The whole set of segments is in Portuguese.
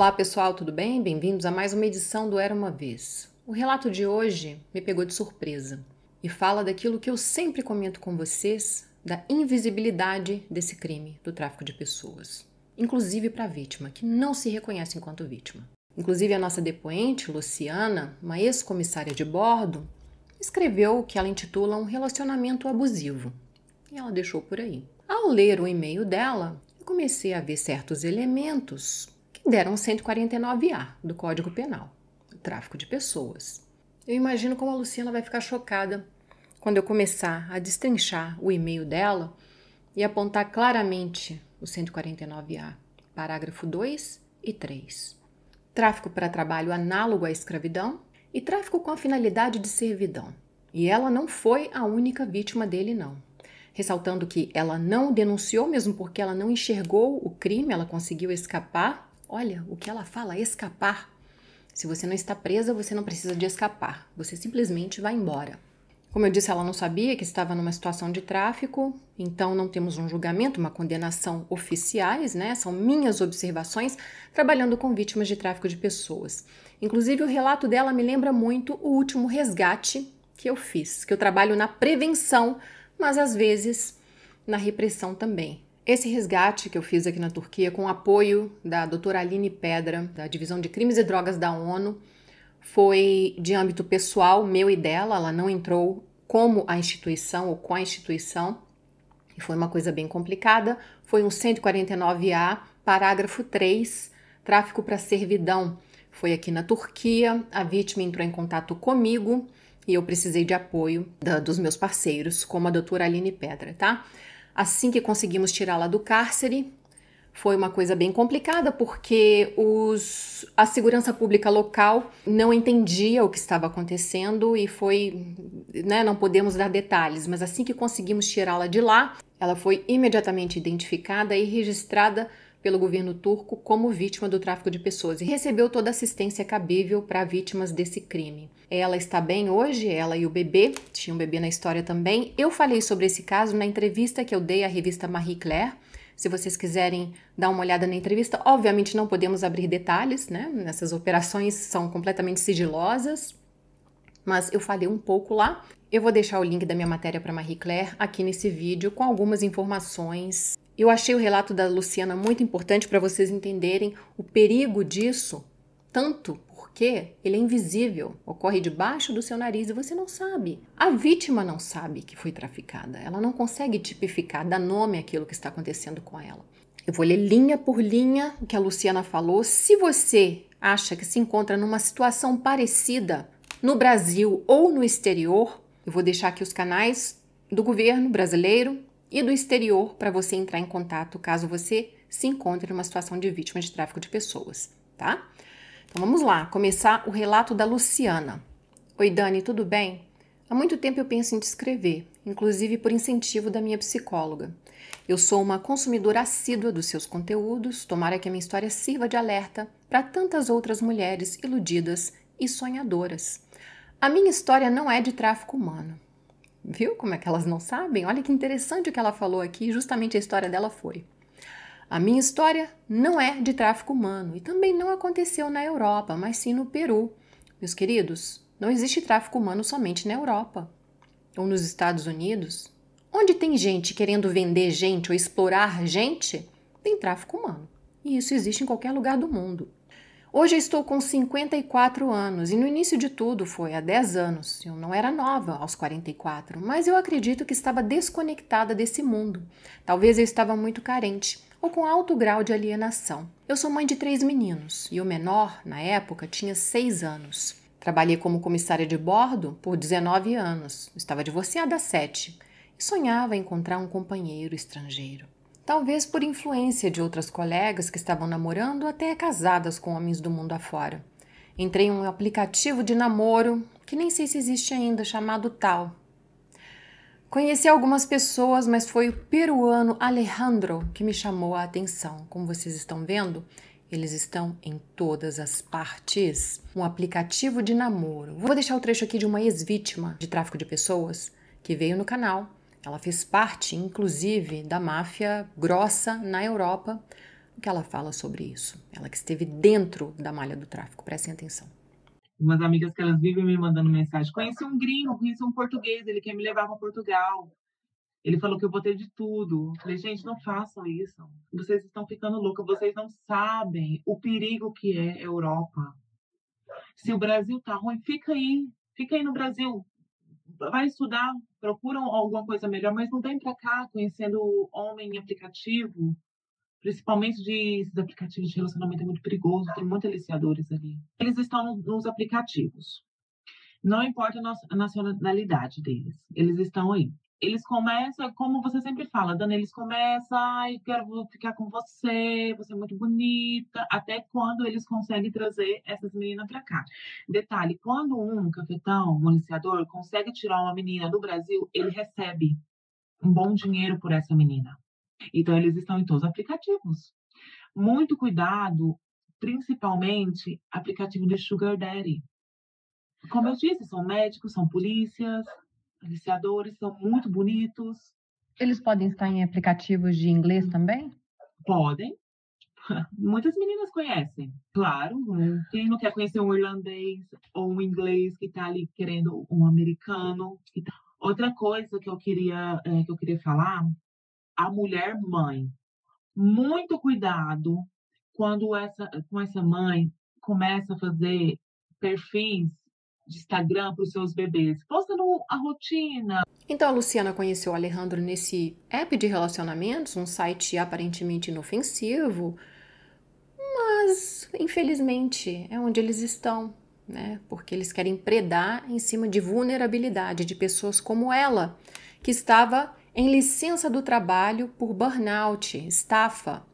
Olá pessoal, tudo bem? Bem-vindos a mais uma edição do Era uma Vez. O relato de hoje me pegou de surpresa e fala daquilo que eu sempre comento com vocês da invisibilidade desse crime do tráfico de pessoas, inclusive para a vítima, que não se reconhece enquanto vítima. Inclusive, a nossa depoente, Luciana, uma ex-comissária de bordo, escreveu o que ela intitula um relacionamento abusivo e ela deixou por aí. Ao ler o e-mail dela, eu comecei a ver certos elementos deram 149A do Código Penal, o tráfico de pessoas. Eu imagino como a Luciana vai ficar chocada quando eu começar a destrinchar o e-mail dela e apontar claramente o 149A, parágrafo 2 e 3. Tráfico para trabalho análogo à escravidão e tráfico com a finalidade de servidão. E ela não foi a única vítima dele, não. Ressaltando que ela não denunciou, mesmo porque ela não enxergou o crime, ela conseguiu escapar Olha o que ela fala: escapar. Se você não está presa, você não precisa de escapar. Você simplesmente vai embora. Como eu disse, ela não sabia que estava numa situação de tráfico, então não temos um julgamento, uma condenação oficiais, né? São minhas observações trabalhando com vítimas de tráfico de pessoas. Inclusive, o relato dela me lembra muito o último resgate que eu fiz, que eu trabalho na prevenção, mas às vezes na repressão também. Esse resgate que eu fiz aqui na Turquia, com o apoio da doutora Aline Pedra, da Divisão de Crimes e Drogas da ONU, foi de âmbito pessoal, meu e dela, ela não entrou como a instituição ou com a instituição, e foi uma coisa bem complicada. Foi um 149A, parágrafo 3, tráfico para servidão. Foi aqui na Turquia, a vítima entrou em contato comigo e eu precisei de apoio da, dos meus parceiros, como a doutora Aline Pedra, tá? assim que conseguimos tirá-la do cárcere. Foi uma coisa bem complicada porque os, a segurança pública local não entendia o que estava acontecendo e foi, né, não podemos dar detalhes, mas assim que conseguimos tirá-la de lá, ela foi imediatamente identificada e registrada pelo governo turco como vítima do tráfico de pessoas e recebeu toda a assistência cabível para vítimas desse crime. Ela está bem hoje, ela e o bebê, tinha um bebê na história também. Eu falei sobre esse caso na entrevista que eu dei à revista Marie Claire. Se vocês quiserem dar uma olhada na entrevista, obviamente não podemos abrir detalhes, né? Essas operações são completamente sigilosas, mas eu falei um pouco lá. Eu vou deixar o link da minha matéria para Marie Claire aqui nesse vídeo com algumas informações eu achei o relato da Luciana muito importante para vocês entenderem o perigo disso, tanto porque ele é invisível, ocorre debaixo do seu nariz e você não sabe. A vítima não sabe que foi traficada, ela não consegue tipificar, dar nome àquilo que está acontecendo com ela. Eu vou ler linha por linha o que a Luciana falou. Se você acha que se encontra numa situação parecida no Brasil ou no exterior, eu vou deixar aqui os canais do governo brasileiro, e do exterior para você entrar em contato caso você se encontre em uma situação de vítima de tráfico de pessoas, tá? Então vamos lá, começar o relato da Luciana. Oi Dani, tudo bem? Há muito tempo eu penso em te escrever, inclusive por incentivo da minha psicóloga. Eu sou uma consumidora assídua dos seus conteúdos, tomara que a minha história sirva de alerta para tantas outras mulheres iludidas e sonhadoras. A minha história não é de tráfico humano, Viu como é que elas não sabem? Olha que interessante o que ela falou aqui. Justamente a história dela foi: A minha história não é de tráfico humano e também não aconteceu na Europa, mas sim no Peru. Meus queridos, não existe tráfico humano somente na Europa ou nos Estados Unidos. Onde tem gente querendo vender gente ou explorar gente, tem tráfico humano. E isso existe em qualquer lugar do mundo. Hoje estou com 54 anos e no início de tudo foi há 10 anos. Eu não era nova aos 44, mas eu acredito que estava desconectada desse mundo. Talvez eu estava muito carente ou com alto grau de alienação. Eu sou mãe de três meninos e o menor, na época, tinha 6 anos. Trabalhei como comissária de bordo por 19 anos. Estava divorciada há 7 e sonhava encontrar um companheiro estrangeiro talvez por influência de outras colegas que estavam namorando até casadas com homens do mundo afora. Entrei em um aplicativo de namoro, que nem sei se existe ainda, chamado Tal. Conheci algumas pessoas, mas foi o peruano Alejandro que me chamou a atenção. Como vocês estão vendo, eles estão em todas as partes. Um aplicativo de namoro. Vou deixar o trecho aqui de uma ex-vítima de tráfico de pessoas que veio no canal ela fez parte, inclusive, da máfia grossa na Europa. O que ela fala sobre isso? Ela que esteve dentro da malha do tráfico. Prestem atenção. Umas amigas que elas vivem me mandando mensagem. Conheci um gringo, conheci um português, ele quer me levar para Portugal. Ele falou que eu vou ter de tudo. falei, gente, não façam isso. Vocês estão ficando loucos. Vocês não sabem o perigo que é a Europa. Se o Brasil tá ruim, fica aí. Fica aí no Brasil vai estudar, procuram alguma coisa melhor, mas não vem para cá conhecendo homem em aplicativo, principalmente de, esses aplicativos de relacionamento é muito perigoso, tem muitos aliciadores ali. Eles estão nos aplicativos. Não importa a, nossa, a nacionalidade deles, eles estão aí eles começam, é como você sempre fala, Dani, eles começam, ai, quero ficar com você, você é muito bonita, até quando eles conseguem trazer essas meninas pra cá. Detalhe, quando um cafetão, um iniciador, consegue tirar uma menina do Brasil, ele recebe um bom dinheiro por essa menina. Então, eles estão em todos os aplicativos. Muito cuidado, principalmente aplicativo de Sugar Daddy. Como eu então disse, são médicos, são polícias, iniciadores são muito bonitos. Eles podem estar em aplicativos de inglês hum. também? Podem. Muitas meninas conhecem, claro. Né? Quem não quer conhecer um irlandês ou um inglês que está ali querendo um americano? Outra coisa que eu queria é, que eu queria falar, a mulher mãe. Muito cuidado quando essa com essa mãe começa a fazer perfis de Instagram para os seus bebês. postando a rotina. Então a Luciana conheceu o Alejandro nesse app de relacionamentos, um site aparentemente inofensivo, mas infelizmente é onde eles estão, né? Porque eles querem predar em cima de vulnerabilidade de pessoas como ela, que estava em licença do trabalho por burnout, estafa,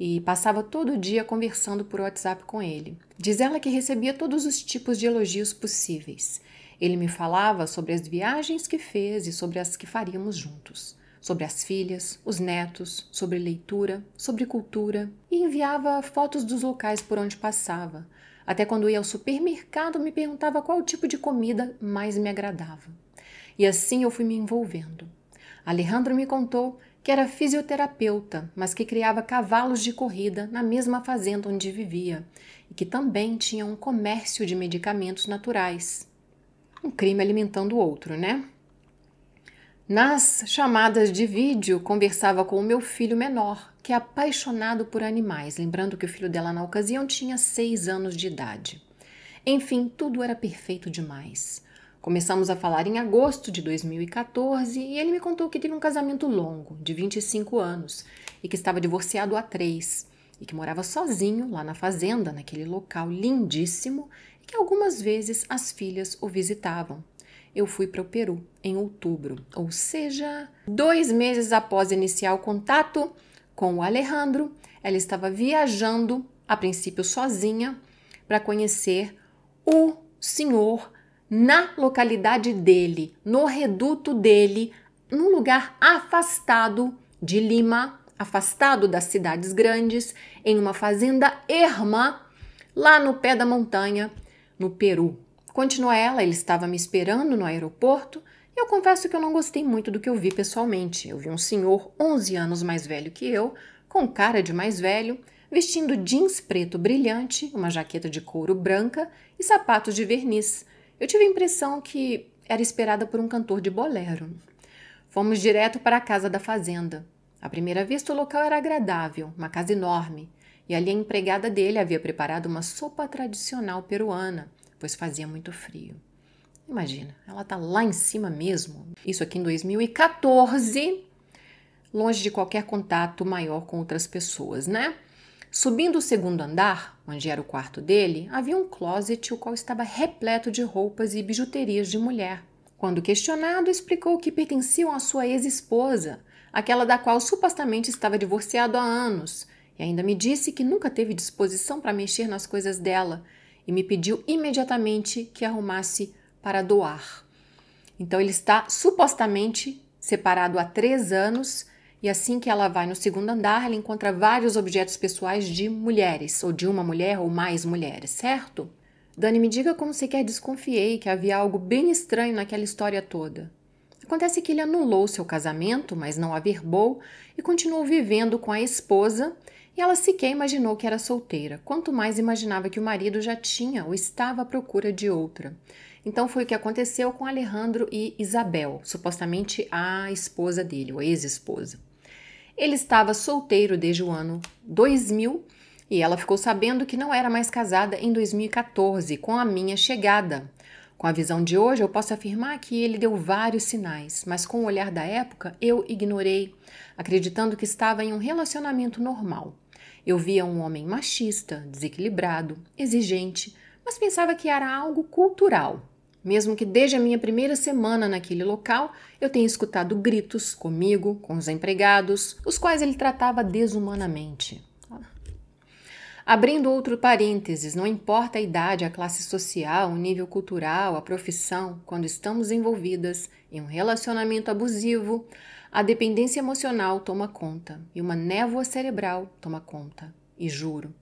e passava todo dia conversando por WhatsApp com ele. Diz ela que recebia todos os tipos de elogios possíveis. Ele me falava sobre as viagens que fez e sobre as que faríamos juntos, sobre as filhas, os netos, sobre leitura, sobre cultura e enviava fotos dos locais por onde passava. Até quando ia ao supermercado, me perguntava qual tipo de comida mais me agradava. E assim eu fui me envolvendo. Alejandro me contou que era fisioterapeuta, mas que criava cavalos de corrida na mesma fazenda onde vivia e que também tinha um comércio de medicamentos naturais. Um crime alimentando o outro, né? Nas chamadas de vídeo, conversava com o meu filho menor, que é apaixonado por animais, lembrando que o filho dela na ocasião tinha seis anos de idade. Enfim, tudo era perfeito demais. Começamos a falar em agosto de 2014 e ele me contou que teve um casamento longo, de 25 anos, e que estava divorciado há três, e que morava sozinho lá na fazenda, naquele local lindíssimo, e que algumas vezes as filhas o visitavam. Eu fui para o Peru em outubro, ou seja, dois meses após iniciar o contato com o Alejandro, ela estava viajando, a princípio sozinha, para conhecer o senhor na localidade dele, no reduto dele, num lugar afastado de Lima, afastado das cidades grandes, em uma fazenda erma, lá no pé da montanha, no Peru. Continua ela, ele estava me esperando no aeroporto e eu confesso que eu não gostei muito do que eu vi pessoalmente. Eu vi um senhor 11 anos mais velho que eu, com cara de mais velho, vestindo jeans preto brilhante, uma jaqueta de couro branca e sapatos de verniz. Eu tive a impressão que era esperada por um cantor de bolero. Fomos direto para a casa da fazenda. À primeira vista, o local era agradável, uma casa enorme, e ali a empregada dele havia preparado uma sopa tradicional peruana, pois fazia muito frio. Imagina, ela tá lá em cima mesmo. Isso aqui em 2014, longe de qualquer contato maior com outras pessoas, né? Subindo o segundo andar, onde era o quarto dele, havia um closet, o qual estava repleto de roupas e bijuterias de mulher. Quando questionado, explicou que pertenciam à sua ex-esposa, aquela da qual supostamente estava divorciado há anos, e ainda me disse que nunca teve disposição para mexer nas coisas dela e me pediu imediatamente que arrumasse para doar. Então ele está supostamente separado há três anos e assim que ela vai no segundo andar, ela encontra vários objetos pessoais de mulheres, ou de uma mulher ou mais mulheres, certo? Dani, me diga como sequer desconfiei que havia algo bem estranho naquela história toda. Acontece que ele anulou seu casamento, mas não averbou e continuou vivendo com a esposa, e ela sequer imaginou que era solteira, quanto mais imaginava que o marido já tinha ou estava à procura de outra. Então foi o que aconteceu com Alejandro e Isabel, supostamente a esposa dele, ou ex-esposa. Ele estava solteiro desde o ano 2000 e ela ficou sabendo que não era mais casada em 2014, com a minha chegada. Com a visão de hoje, eu posso afirmar que ele deu vários sinais, mas com o olhar da época, eu ignorei, acreditando que estava em um relacionamento normal. Eu via um homem machista, desequilibrado, exigente, mas pensava que era algo cultural. Mesmo que desde a minha primeira semana naquele local eu tenha escutado gritos comigo, com os empregados, os quais ele tratava desumanamente. Abrindo outro parênteses, não importa a idade, a classe social, o nível cultural, a profissão, quando estamos envolvidas em um relacionamento abusivo, a dependência emocional toma conta e uma névoa cerebral toma conta. E juro,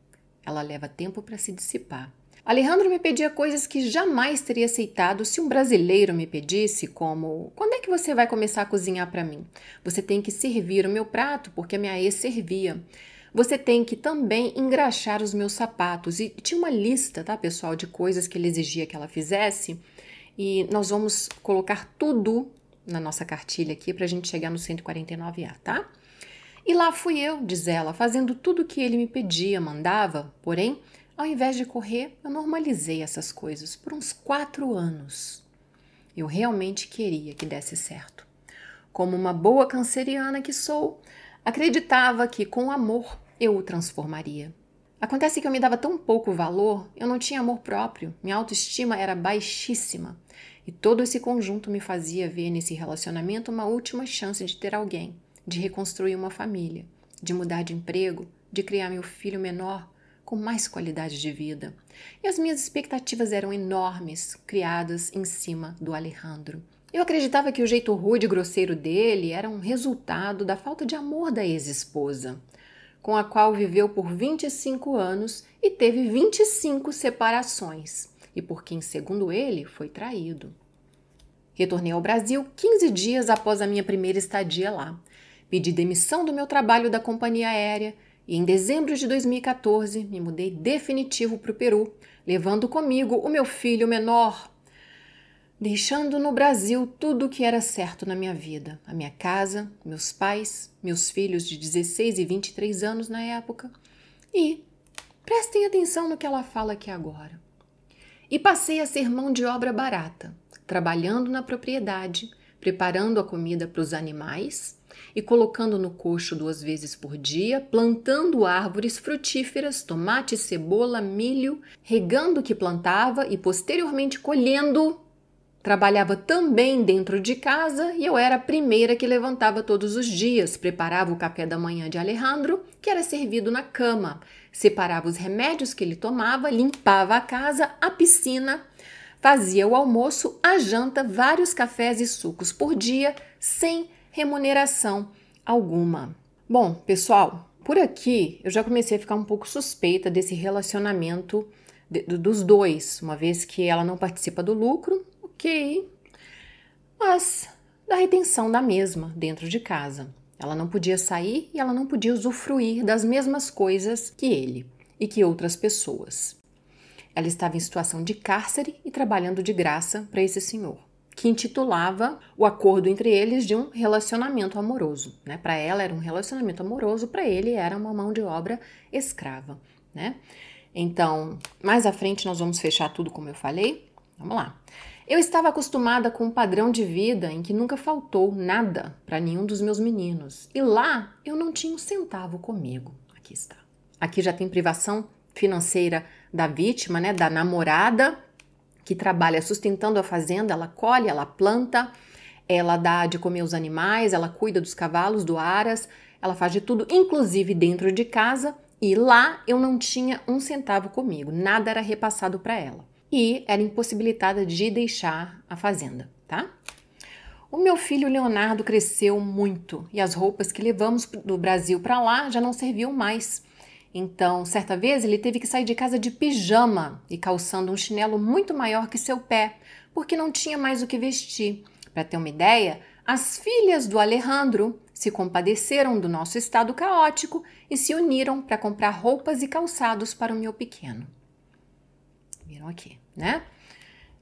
ela leva tempo para se dissipar. Alejandro me pedia coisas que jamais teria aceitado se um brasileiro me pedisse, como: quando é que você vai começar a cozinhar para mim? Você tem que servir o meu prato, porque a minha ex servia. Você tem que também engraxar os meus sapatos. E tinha uma lista, tá, pessoal, de coisas que ele exigia que ela fizesse. E nós vamos colocar tudo na nossa cartilha aqui para a gente chegar no 149A, tá? E lá fui eu, diz ela, fazendo tudo o que ele me pedia, mandava, porém ao invés de correr, eu normalizei essas coisas por uns quatro anos. Eu realmente queria que desse certo. Como uma boa canceriana que sou, acreditava que com amor eu o transformaria. Acontece que eu me dava tão pouco valor, eu não tinha amor próprio, minha autoestima era baixíssima. E todo esse conjunto me fazia ver nesse relacionamento uma última chance de ter alguém, de reconstruir uma família, de mudar de emprego, de criar meu filho menor, com mais qualidade de vida. E as minhas expectativas eram enormes, criadas em cima do Alejandro. Eu acreditava que o jeito rude e grosseiro dele era um resultado da falta de amor da ex-esposa, com a qual viveu por 25 anos e teve 25 separações, e por quem, segundo ele, foi traído. Retornei ao Brasil 15 dias após a minha primeira estadia lá. Pedi demissão do meu trabalho da companhia aérea e em dezembro de 2014, me mudei definitivo para o Peru, levando comigo o meu filho menor, deixando no Brasil tudo o que era certo na minha vida: a minha casa, meus pais, meus filhos de 16 e 23 anos na época. E prestem atenção no que ela fala aqui agora. E passei a ser mão de obra barata, trabalhando na propriedade, preparando a comida para os animais e colocando no coxo duas vezes por dia, plantando árvores frutíferas, tomate, cebola, milho, regando o que plantava e posteriormente colhendo. Trabalhava também dentro de casa e eu era a primeira que levantava todos os dias, preparava o café da manhã de Alejandro, que era servido na cama, separava os remédios que ele tomava, limpava a casa, a piscina, fazia o almoço, a janta, vários cafés e sucos por dia, sem remuneração alguma. Bom, pessoal, por aqui eu já comecei a ficar um pouco suspeita desse relacionamento de, dos dois, uma vez que ela não participa do lucro, ok, mas da retenção da mesma dentro de casa. Ela não podia sair e ela não podia usufruir das mesmas coisas que ele e que outras pessoas. Ela estava em situação de cárcere e trabalhando de graça para esse senhor que intitulava o acordo entre eles de um relacionamento amoroso. Né? Para ela era um relacionamento amoroso, para ele era uma mão de obra escrava. Né? Então, mais à frente nós vamos fechar tudo como eu falei. Vamos lá. Eu estava acostumada com um padrão de vida em que nunca faltou nada para nenhum dos meus meninos. E lá eu não tinha um centavo comigo. Aqui está. Aqui já tem privação financeira da vítima, né, da namorada que trabalha sustentando a fazenda, ela colhe, ela planta, ela dá de comer os animais, ela cuida dos cavalos, do aras, ela faz de tudo, inclusive dentro de casa. E lá eu não tinha um centavo comigo, nada era repassado para ela. E era impossibilitada de deixar a fazenda, tá? O meu filho Leonardo cresceu muito e as roupas que levamos do Brasil para lá já não serviam mais. Então, certa vez ele teve que sair de casa de pijama e calçando um chinelo muito maior que seu pé, porque não tinha mais o que vestir. Para ter uma ideia, as filhas do Alejandro se compadeceram do nosso estado caótico e se uniram para comprar roupas e calçados para o meu pequeno. Viram aqui, né?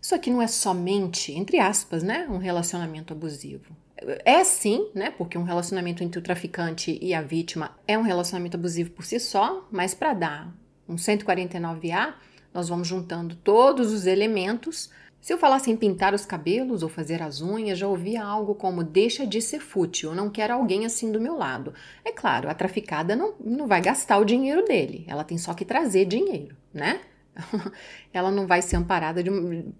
Isso aqui não é somente, entre aspas, né, um relacionamento abusivo. É sim, né? Porque um relacionamento entre o traficante e a vítima é um relacionamento abusivo por si só, mas para dar um 149A, nós vamos juntando todos os elementos. Se eu falasse em pintar os cabelos ou fazer as unhas, já ouvia algo como deixa de ser fútil, não quero alguém assim do meu lado. É claro, a traficada não, não vai gastar o dinheiro dele, ela tem só que trazer dinheiro, né? ela não vai ser amparada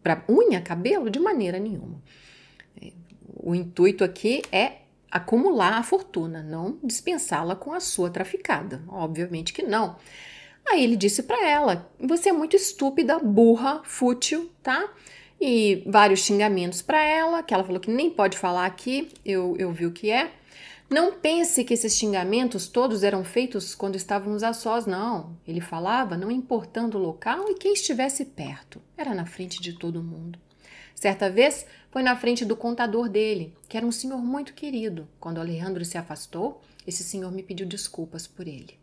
para unha, cabelo de maneira nenhuma. O intuito aqui é acumular a fortuna, não dispensá-la com a sua traficada. Obviamente que não. Aí ele disse para ela: "Você é muito estúpida, burra, fútil, tá?" E vários xingamentos para ela, que ela falou que nem pode falar aqui, eu, eu vi o que é. Não pense que esses xingamentos todos eram feitos quando estávamos a sós, não. Ele falava, não importando o local e quem estivesse perto. Era na frente de todo mundo. Certa vez, foi na frente do contador dele, que era um senhor muito querido. Quando Alejandro se afastou, esse senhor me pediu desculpas por ele.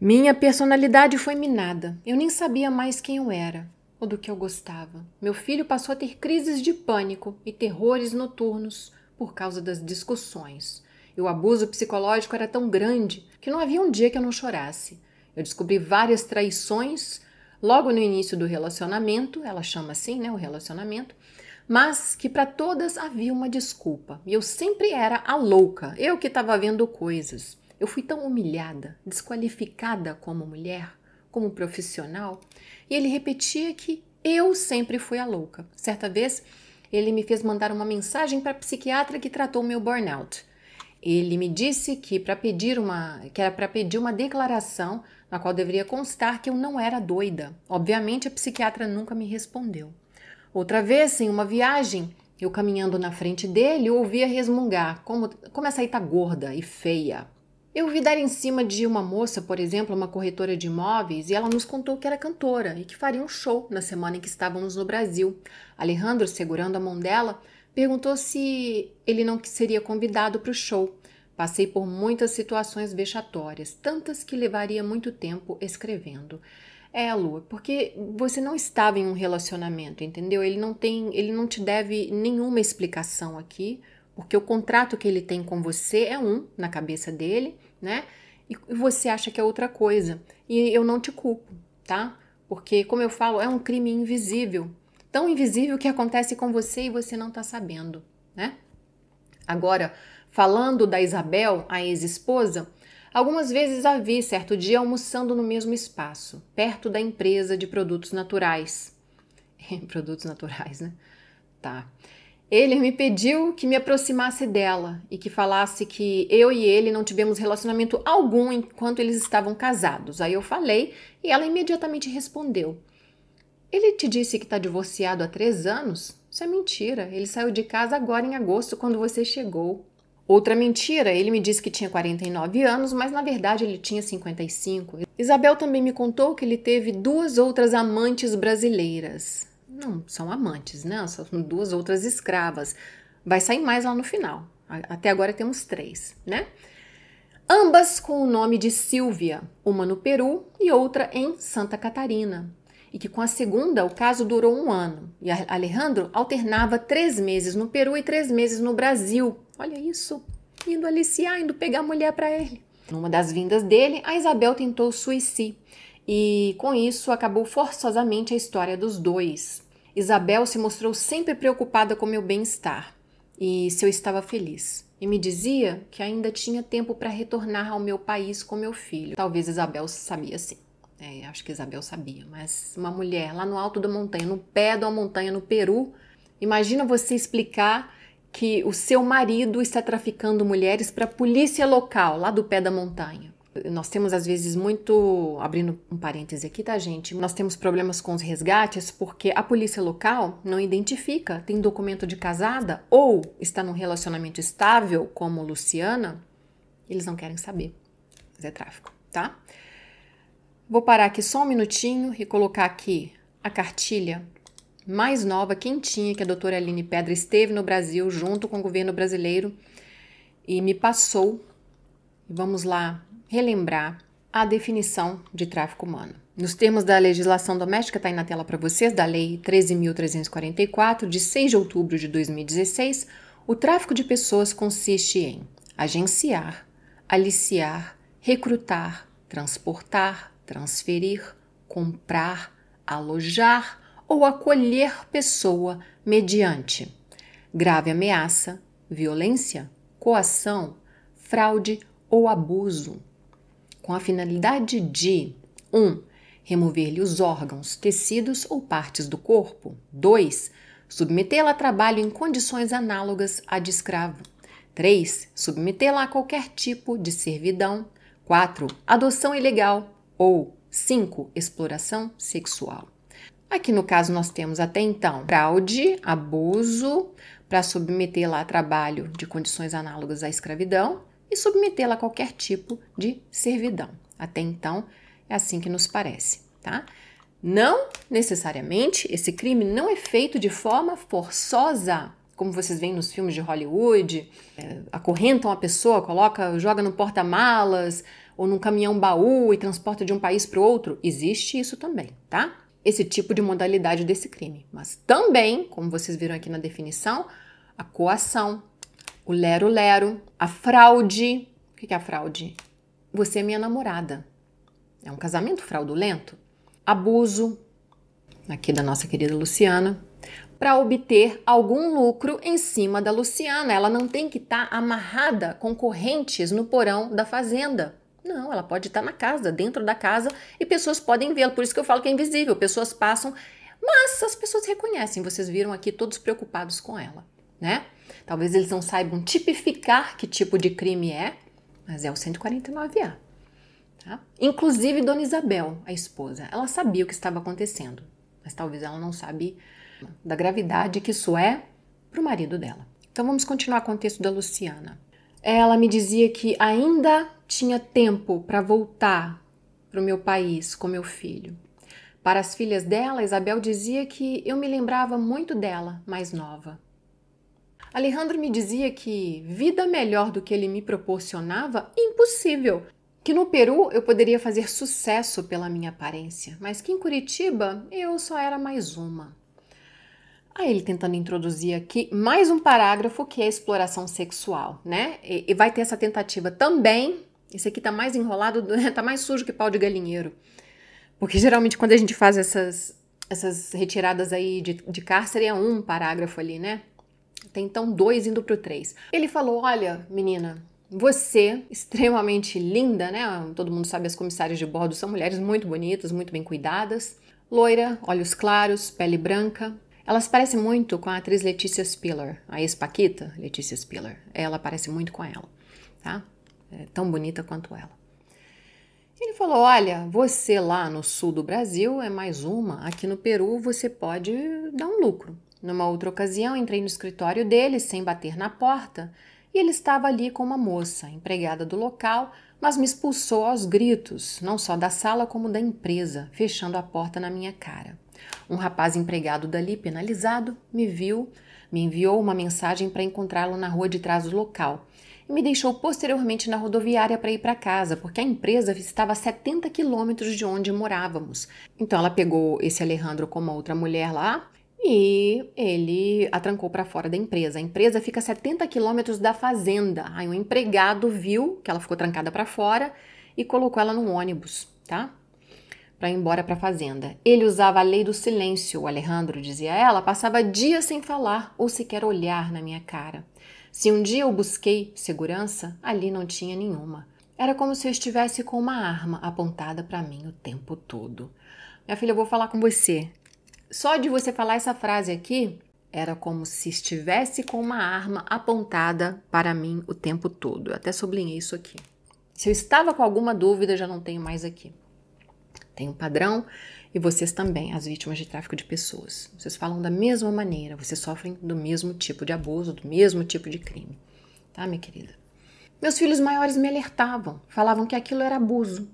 Minha personalidade foi minada. Eu nem sabia mais quem eu era ou do que eu gostava. Meu filho passou a ter crises de pânico e terrores noturnos por causa das discussões. E o abuso psicológico era tão grande que não havia um dia que eu não chorasse. Eu descobri várias traições logo no início do relacionamento, ela chama assim, né, o relacionamento, mas que para todas havia uma desculpa. E eu sempre era a louca, eu que estava vendo coisas. Eu fui tão humilhada, desqualificada como mulher, como profissional, e ele repetia que eu sempre fui a louca. Certa vez, ele me fez mandar uma mensagem para a psiquiatra que tratou meu burnout. Ele me disse que para pedir uma, que era para pedir uma declaração na qual deveria constar que eu não era doida. Obviamente, a psiquiatra nunca me respondeu. Outra vez, em uma viagem, eu caminhando na frente dele, ouvia resmungar como, como essa aí tá gorda e feia. Eu vi dar em cima de uma moça, por exemplo, uma corretora de imóveis, e ela nos contou que era cantora e que faria um show na semana em que estávamos no Brasil. Alejandro, segurando a mão dela, perguntou se ele não seria convidado para o show. Passei por muitas situações vexatórias, tantas que levaria muito tempo escrevendo. É a Lua, porque você não estava em um relacionamento, entendeu? Ele não tem, ele não te deve nenhuma explicação aqui, porque o contrato que ele tem com você é um na cabeça dele, né? E você acha que é outra coisa. E eu não te culpo, tá? Porque como eu falo, é um crime invisível, tão invisível que acontece com você e você não tá sabendo, né? Agora, falando da Isabel, a ex-esposa, Algumas vezes a vi certo dia almoçando no mesmo espaço, perto da empresa de produtos naturais. produtos naturais, né? Tá. Ele me pediu que me aproximasse dela e que falasse que eu e ele não tivemos relacionamento algum enquanto eles estavam casados. Aí eu falei e ela imediatamente respondeu: Ele te disse que está divorciado há três anos? Isso é mentira. Ele saiu de casa agora em agosto, quando você chegou. Outra mentira, ele me disse que tinha 49 anos, mas na verdade ele tinha 55. Isabel também me contou que ele teve duas outras amantes brasileiras. Não são amantes, né? São duas outras escravas. Vai sair mais lá no final. Até agora temos três, né? Ambas com o nome de Silvia, uma no Peru e outra em Santa Catarina. E que com a segunda o caso durou um ano. E Alejandro alternava três meses no Peru e três meses no Brasil Olha isso, indo aliciar, indo pegar mulher para ele. Numa das vindas dele, a Isabel tentou suicídio e, com isso, acabou forçosamente a história dos dois. Isabel se mostrou sempre preocupada com meu bem-estar e se eu estava feliz. E me dizia que ainda tinha tempo para retornar ao meu país com meu filho. Talvez Isabel sabia sim. É, acho que Isabel sabia, mas uma mulher lá no alto da montanha, no pé da montanha, no Peru, imagina você explicar que o seu marido está traficando mulheres para a polícia local, lá do pé da montanha. Nós temos às vezes muito, abrindo um parêntese aqui, tá, gente? Nós temos problemas com os resgates porque a polícia local não identifica, tem documento de casada ou está num relacionamento estável, como Luciana, eles não querem saber. Mas é tráfico, tá? Vou parar aqui só um minutinho e colocar aqui a cartilha mais nova, quentinha, que a doutora Aline Pedra esteve no Brasil junto com o governo brasileiro e me passou. Vamos lá relembrar a definição de tráfico humano. Nos termos da legislação doméstica, está aí na tela para vocês, da Lei 13.344, de 6 de outubro de 2016, o tráfico de pessoas consiste em agenciar, aliciar, recrutar, transportar, transferir, comprar, alojar ou acolher pessoa mediante grave ameaça, violência, coação, fraude ou abuso, com a finalidade de 1. Um, remover-lhe os órgãos, tecidos ou partes do corpo. 2. Submetê-la a trabalho em condições análogas à de escravo. 3. Submetê-la a qualquer tipo de servidão. 4. Adoção ilegal. Ou 5. Exploração sexual. Aqui no caso nós temos até então fraude, abuso, para submetê-la a trabalho de condições análogas à escravidão e submetê-la a qualquer tipo de servidão. Até então é assim que nos parece, tá? Não necessariamente, esse crime não é feito de forma forçosa, como vocês veem nos filmes de Hollywood, é, acorrentam a pessoa, coloca, joga no porta-malas ou num caminhão baú e transporta de um país para o outro. Existe isso também, tá? esse tipo de modalidade desse crime. Mas também, como vocês viram aqui na definição, a coação, o lero-lero, a fraude. O que é a fraude? Você é minha namorada. É um casamento fraudulento. Abuso, aqui da nossa querida Luciana, para obter algum lucro em cima da Luciana. Ela não tem que estar tá amarrada com correntes no porão da fazenda. Não, ela pode estar na casa, dentro da casa, e pessoas podem vê-la. Por isso que eu falo que é invisível. Pessoas passam, mas as pessoas reconhecem. Vocês viram aqui todos preocupados com ela, né? Talvez eles não saibam tipificar que tipo de crime é, mas é o 149A. Tá? Inclusive, Dona Isabel, a esposa, ela sabia o que estava acontecendo, mas talvez ela não sabe da gravidade que isso é para o marido dela. Então vamos continuar com o texto da Luciana ela me dizia que ainda tinha tempo para voltar para o meu país com meu filho. Para as filhas dela, Isabel dizia que eu me lembrava muito dela, mais nova. Alejandro me dizia que vida melhor do que ele me proporcionava, impossível. Que no Peru eu poderia fazer sucesso pela minha aparência, mas que em Curitiba eu só era mais uma. Aí ele tentando introduzir aqui mais um parágrafo que é exploração sexual, né? E, e vai ter essa tentativa também. Esse aqui tá mais enrolado, tá mais sujo que pau de galinheiro. Porque geralmente quando a gente faz essas, essas retiradas aí de, de cárcere é um parágrafo ali, né? Tem então dois indo pro três. Ele falou: Olha, menina, você, extremamente linda, né? Todo mundo sabe as comissárias de bordo são mulheres muito bonitas, muito bem cuidadas. Loira, olhos claros, pele branca, ela se parece muito com a atriz Letícia Spiller, a ex-paquita Letícia Spiller. Ela parece muito com ela, tá? É tão bonita quanto ela. Ele falou: Olha, você lá no sul do Brasil é mais uma, aqui no Peru você pode dar um lucro. Numa outra ocasião, entrei no escritório dele sem bater na porta e ele estava ali com uma moça, empregada do local, mas me expulsou aos gritos, não só da sala como da empresa, fechando a porta na minha cara. Um rapaz empregado dali, penalizado, me viu, me enviou uma mensagem para encontrá-lo na rua de trás do local e me deixou posteriormente na rodoviária para ir para casa, porque a empresa estava a 70 quilômetros de onde morávamos. Então ela pegou esse Alejandro com uma outra mulher lá e ele a trancou para fora da empresa. A empresa fica a 70 quilômetros da fazenda. Aí um empregado viu que ela ficou trancada para fora e colocou ela num ônibus, tá? para ir embora para a fazenda. Ele usava a lei do silêncio, o Alejandro dizia ela, passava dias sem falar ou sequer olhar na minha cara. Se um dia eu busquei segurança, ali não tinha nenhuma. Era como se eu estivesse com uma arma apontada para mim o tempo todo. Minha filha, eu vou falar com você. Só de você falar essa frase aqui, era como se estivesse com uma arma apontada para mim o tempo todo. Eu até sublinhei isso aqui. Se eu estava com alguma dúvida, já não tenho mais aqui. Tem um padrão e vocês também, as vítimas de tráfico de pessoas. Vocês falam da mesma maneira, vocês sofrem do mesmo tipo de abuso, do mesmo tipo de crime. Tá, minha querida? Meus filhos maiores me alertavam, falavam que aquilo era abuso,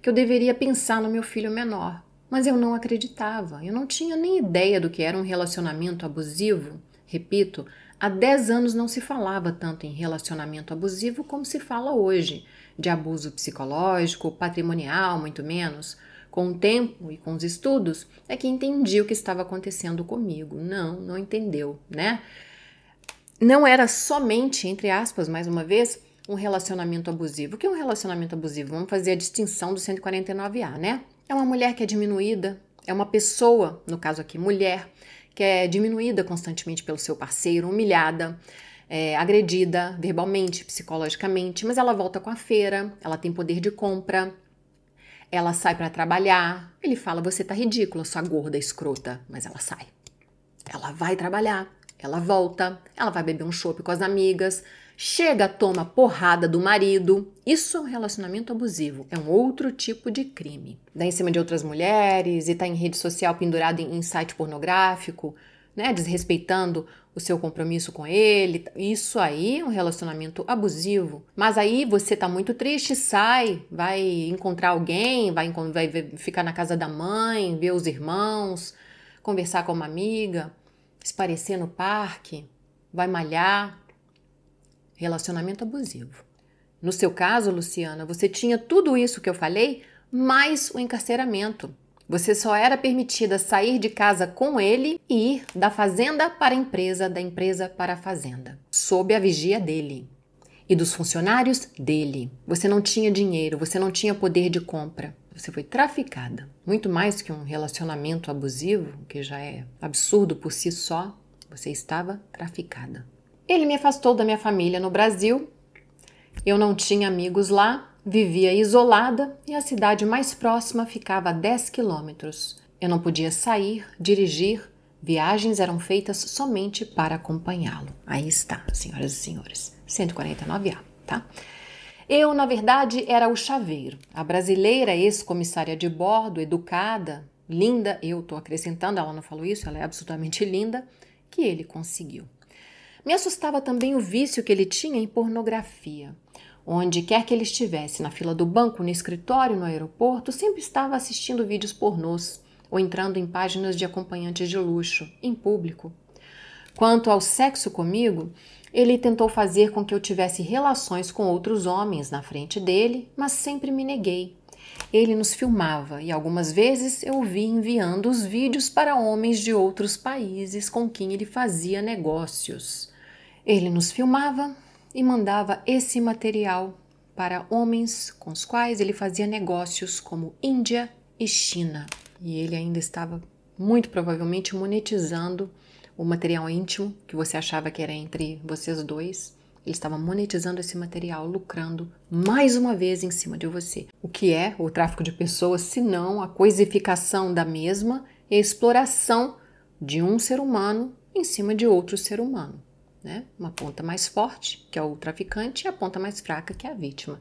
que eu deveria pensar no meu filho menor. Mas eu não acreditava, eu não tinha nem ideia do que era um relacionamento abusivo. Repito, há 10 anos não se falava tanto em relacionamento abusivo como se fala hoje, de abuso psicológico, patrimonial, muito menos. Com o tempo e com os estudos, é que entendi o que estava acontecendo comigo. Não, não entendeu, né? Não era somente, entre aspas, mais uma vez, um relacionamento abusivo. O que é um relacionamento abusivo? Vamos fazer a distinção do 149A, né? É uma mulher que é diminuída, é uma pessoa, no caso aqui, mulher, que é diminuída constantemente pelo seu parceiro, humilhada, é, agredida verbalmente, psicologicamente, mas ela volta com a feira, ela tem poder de compra, ela sai para trabalhar. Ele fala: "Você tá ridícula, sua gorda escrota", mas ela sai. Ela vai trabalhar, ela volta, ela vai beber um chope com as amigas, chega, toma porrada do marido. Isso é um relacionamento abusivo, é um outro tipo de crime. Dá em cima de outras mulheres e tá em rede social pendurado em, em site pornográfico, né, desrespeitando o seu compromisso com ele. Isso aí é um relacionamento abusivo. Mas aí você tá muito triste, sai, vai encontrar alguém, vai, vai ficar na casa da mãe, ver os irmãos, conversar com uma amiga, se parecer no parque, vai malhar. Relacionamento abusivo. No seu caso, Luciana, você tinha tudo isso que eu falei, mais o encarceramento. Você só era permitida sair de casa com ele e ir da fazenda para a empresa, da empresa para a fazenda, sob a vigia dele e dos funcionários dele. Você não tinha dinheiro, você não tinha poder de compra. Você foi traficada. Muito mais que um relacionamento abusivo, que já é absurdo por si só, você estava traficada. Ele me afastou da minha família no Brasil. Eu não tinha amigos lá, Vivia isolada e a cidade mais próxima ficava a 10 quilômetros. Eu não podia sair, dirigir, viagens eram feitas somente para acompanhá-lo. Aí está, senhoras e senhores, 149A, tá? Eu, na verdade, era o chaveiro. A brasileira ex-comissária de bordo, educada, linda, eu estou acrescentando, ela não falou isso, ela é absolutamente linda, que ele conseguiu. Me assustava também o vício que ele tinha em pornografia. Onde quer que ele estivesse, na fila do banco, no escritório, no aeroporto, sempre estava assistindo vídeos pornôs ou entrando em páginas de acompanhantes de luxo, em público. Quanto ao sexo comigo, ele tentou fazer com que eu tivesse relações com outros homens na frente dele, mas sempre me neguei. Ele nos filmava e algumas vezes eu vi enviando os vídeos para homens de outros países com quem ele fazia negócios. Ele nos filmava, e mandava esse material para homens com os quais ele fazia negócios como Índia e China. E ele ainda estava muito provavelmente monetizando o material íntimo que você achava que era entre vocês dois. Ele estava monetizando esse material, lucrando mais uma vez em cima de você. O que é o tráfico de pessoas, se não a coisificação da mesma e a exploração de um ser humano em cima de outro ser humano? né? Uma ponta mais forte, que é o traficante, e a ponta mais fraca, que é a vítima.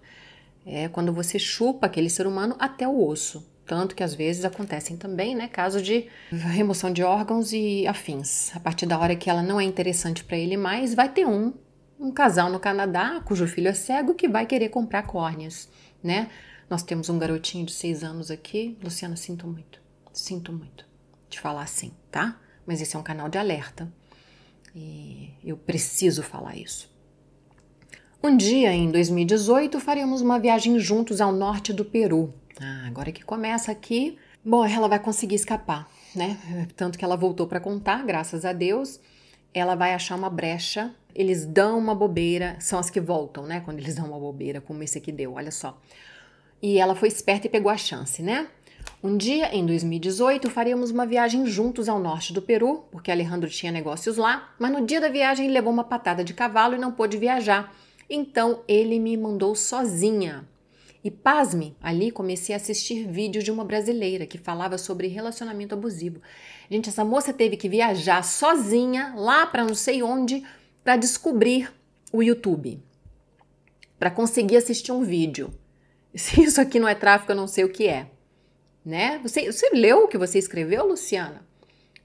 É quando você chupa aquele ser humano até o osso. Tanto que às vezes acontecem também, né? Caso de remoção de órgãos e afins. A partir da hora que ela não é interessante para ele mais, vai ter um, um casal no Canadá, cujo filho é cego, que vai querer comprar córneas, né? Nós temos um garotinho de seis anos aqui. Luciana, sinto muito. Sinto muito de falar assim, tá? Mas esse é um canal de alerta. E eu preciso falar isso. Um dia, em 2018, faremos uma viagem juntos ao norte do Peru. Ah, agora que começa aqui, bom, ela vai conseguir escapar, né? Tanto que ela voltou para contar, graças a Deus. Ela vai achar uma brecha. Eles dão uma bobeira, são as que voltam, né? Quando eles dão uma bobeira, como esse aqui deu, olha só. E ela foi esperta e pegou a chance, né? Um dia, em 2018, faríamos uma viagem juntos ao norte do Peru, porque Alejandro tinha negócios lá, mas no dia da viagem ele levou uma patada de cavalo e não pôde viajar. Então ele me mandou sozinha. E pasme, ali comecei a assistir vídeos de uma brasileira que falava sobre relacionamento abusivo. Gente, essa moça teve que viajar sozinha lá para não sei onde para descobrir o YouTube, para conseguir assistir um vídeo. Se isso aqui não é tráfico, eu não sei o que é né? Você, você leu o que você escreveu, Luciana?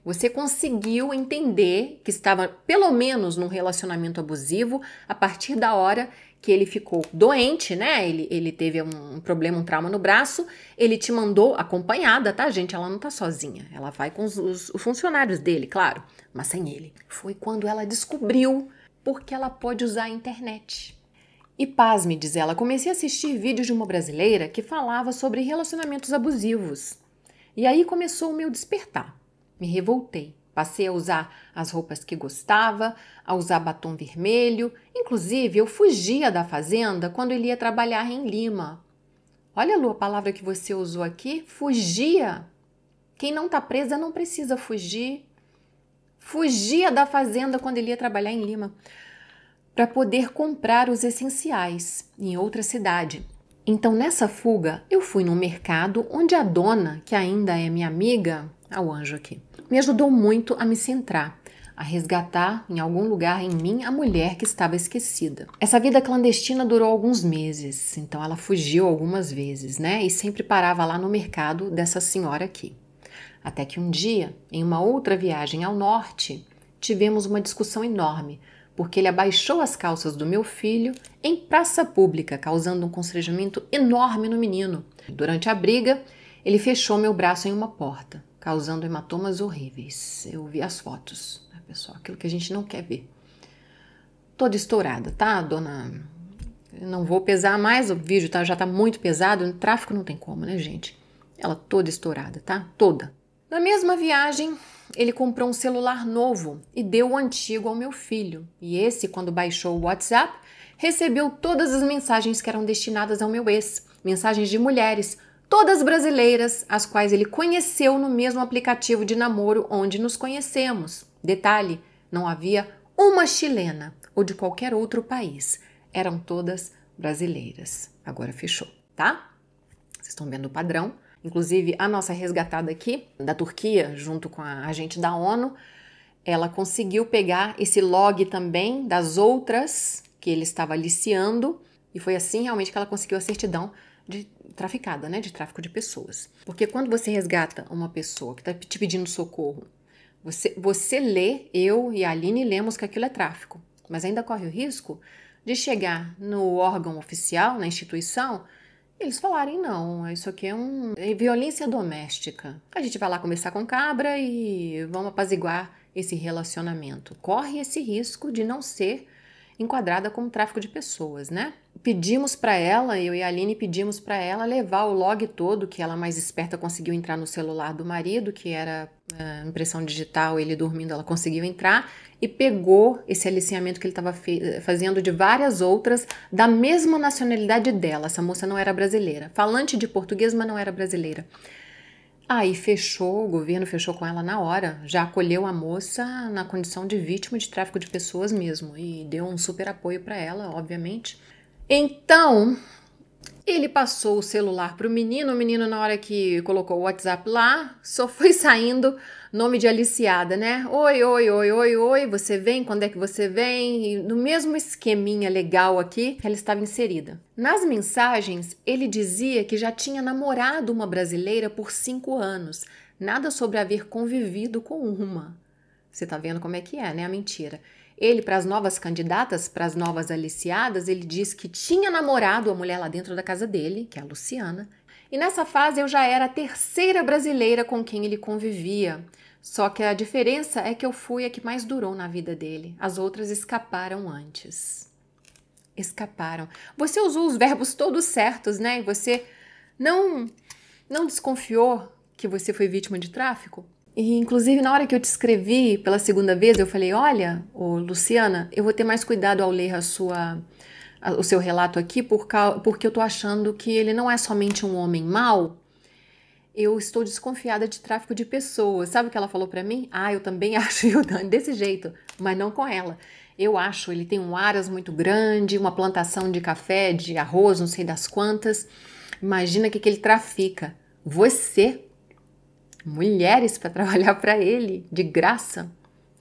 Você conseguiu entender que estava, pelo menos, num relacionamento abusivo a partir da hora que ele ficou doente, né? Ele, ele teve um problema, um trauma no braço. Ele te mandou acompanhada, tá, gente? Ela não tá sozinha. Ela vai com os, os, os funcionários dele, claro, mas sem ele. Foi quando ela descobriu porque ela pode usar a internet. E pasme, diz ela, comecei a assistir vídeos de uma brasileira que falava sobre relacionamentos abusivos. E aí começou o meu despertar. Me revoltei. Passei a usar as roupas que gostava, a usar batom vermelho. Inclusive, eu fugia da fazenda quando ele ia trabalhar em Lima. Olha, Lu, a palavra que você usou aqui, fugia. Quem não está presa não precisa fugir. Fugia da fazenda quando ele ia trabalhar em Lima para poder comprar os essenciais em outra cidade. Então, nessa fuga, eu fui num mercado onde a dona, que ainda é minha amiga, ao anjo aqui, me ajudou muito a me centrar, a resgatar em algum lugar em mim a mulher que estava esquecida. Essa vida clandestina durou alguns meses, então ela fugiu algumas vezes, né? E sempre parava lá no mercado dessa senhora aqui. Até que um dia, em uma outra viagem ao norte, tivemos uma discussão enorme porque ele abaixou as calças do meu filho em praça pública, causando um constrangimento enorme no menino. Durante a briga, ele fechou meu braço em uma porta, causando hematomas horríveis. Eu vi as fotos, né, pessoal, aquilo que a gente não quer ver. Toda estourada, tá, dona? não vou pesar mais, o vídeo tá, já tá muito pesado, no tráfico não tem como, né, gente? Ela toda estourada, tá? Toda. Na mesma viagem, ele comprou um celular novo e deu o antigo ao meu filho. E esse, quando baixou o WhatsApp, recebeu todas as mensagens que eram destinadas ao meu ex, mensagens de mulheres, todas brasileiras, as quais ele conheceu no mesmo aplicativo de namoro onde nos conhecemos. Detalhe, não havia uma chilena ou de qualquer outro país. Eram todas brasileiras. Agora fechou, tá? Vocês estão vendo o padrão? Inclusive, a nossa resgatada aqui, da Turquia, junto com a agente da ONU, ela conseguiu pegar esse log também das outras que ele estava aliciando, e foi assim realmente que ela conseguiu a certidão de traficada, né, de tráfico de pessoas. Porque quando você resgata uma pessoa que está te pedindo socorro, você, você lê, eu e a Aline lemos que aquilo é tráfico, mas ainda corre o risco de chegar no órgão oficial, na instituição, eles falarem: não, isso aqui é um é violência doméstica. A gente vai lá começar com cabra e vamos apaziguar esse relacionamento. Corre esse risco de não ser enquadrada como tráfico de pessoas, né? pedimos para ela, eu e a Aline pedimos para ela levar o log todo que ela mais esperta conseguiu entrar no celular do marido, que era uh, impressão digital, ele dormindo, ela conseguiu entrar e pegou esse aliciamento que ele estava fazendo de várias outras da mesma nacionalidade dela. Essa moça não era brasileira, falante de português, mas não era brasileira. Aí fechou, o governo fechou com ela na hora, já acolheu a moça na condição de vítima de tráfico de pessoas mesmo e deu um super apoio para ela, obviamente. Então, ele passou o celular para o menino, o menino, na hora que colocou o WhatsApp lá, só foi saindo nome de aliciada, né? Oi, oi, oi, oi, oi, você vem? Quando é que você vem? E no mesmo esqueminha legal aqui, ela estava inserida. Nas mensagens, ele dizia que já tinha namorado uma brasileira por cinco anos, nada sobre haver convivido com uma. Você tá vendo como é que é, né? A mentira. Ele, para as novas candidatas, para as novas aliciadas, ele diz que tinha namorado a mulher lá dentro da casa dele, que é a Luciana, e nessa fase eu já era a terceira brasileira com quem ele convivia. Só que a diferença é que eu fui a que mais durou na vida dele. As outras escaparam antes. Escaparam. Você usou os verbos todos certos, né? E você não não desconfiou que você foi vítima de tráfico? E, inclusive, na hora que eu te escrevi pela segunda vez, eu falei: Olha, ô, Luciana, eu vou ter mais cuidado ao ler a sua, a, o seu relato aqui, por porque eu tô achando que ele não é somente um homem mau. Eu estou desconfiada de tráfico de pessoas. Sabe o que ela falou para mim? Ah, eu também acho eu desse jeito, mas não com ela. Eu acho, ele tem um aras muito grande, uma plantação de café, de arroz, não sei das quantas. Imagina o que, que ele trafica. Você mulheres para trabalhar para ele, de graça,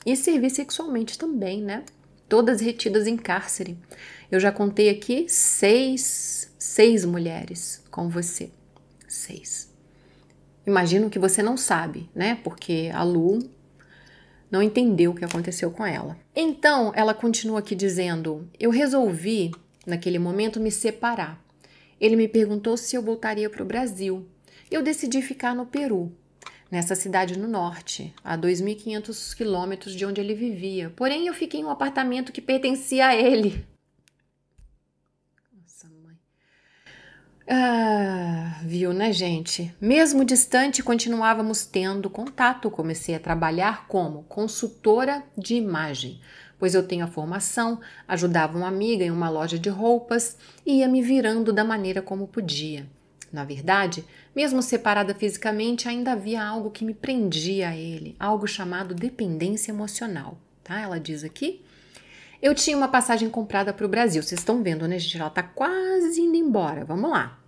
e servir sexualmente também, né? Todas retidas em cárcere. Eu já contei aqui seis, seis mulheres com você. Seis. Imagino que você não sabe, né? Porque a Lu não entendeu o que aconteceu com ela. Então, ela continua aqui dizendo: Eu resolvi, naquele momento, me separar. Ele me perguntou se eu voltaria para o Brasil. Eu decidi ficar no Peru nessa cidade no norte, a 2.500 quilômetros de onde ele vivia. Porém, eu fiquei em um apartamento que pertencia a ele. Nossa, mãe. Ah, viu, né, gente? Mesmo distante, continuávamos tendo contato. Comecei a trabalhar como consultora de imagem pois eu tenho a formação, ajudava uma amiga em uma loja de roupas e ia me virando da maneira como podia. Na verdade, mesmo separada fisicamente, ainda havia algo que me prendia a ele, algo chamado dependência emocional. Tá? Ela diz aqui. Eu tinha uma passagem comprada para o Brasil. Vocês estão vendo, né, gente? Ela está quase indo embora. Vamos lá.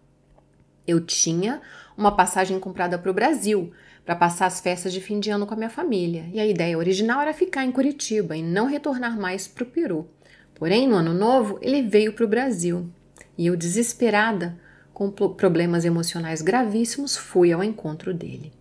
Eu tinha uma passagem comprada para o Brasil para passar as festas de fim de ano com a minha família. E a ideia original era ficar em Curitiba e não retornar mais para o Peru. Porém, no ano novo, ele veio para o Brasil. E eu, desesperada, com problemas emocionais gravíssimos, fui ao encontro dele,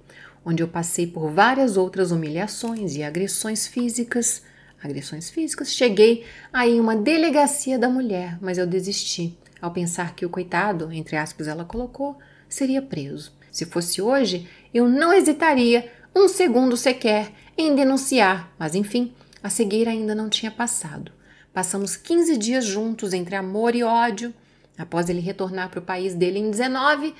onde eu passei por várias outras humilhações e agressões físicas. Agressões físicas. Cheguei aí em uma delegacia da mulher, mas eu desisti ao pensar que o coitado, entre aspas, ela colocou, seria preso. Se fosse hoje, eu não hesitaria um segundo sequer em denunciar, mas enfim, a cegueira ainda não tinha passado. Passamos 15 dias juntos entre amor e ódio, Após ele retornar para o país dele em 19,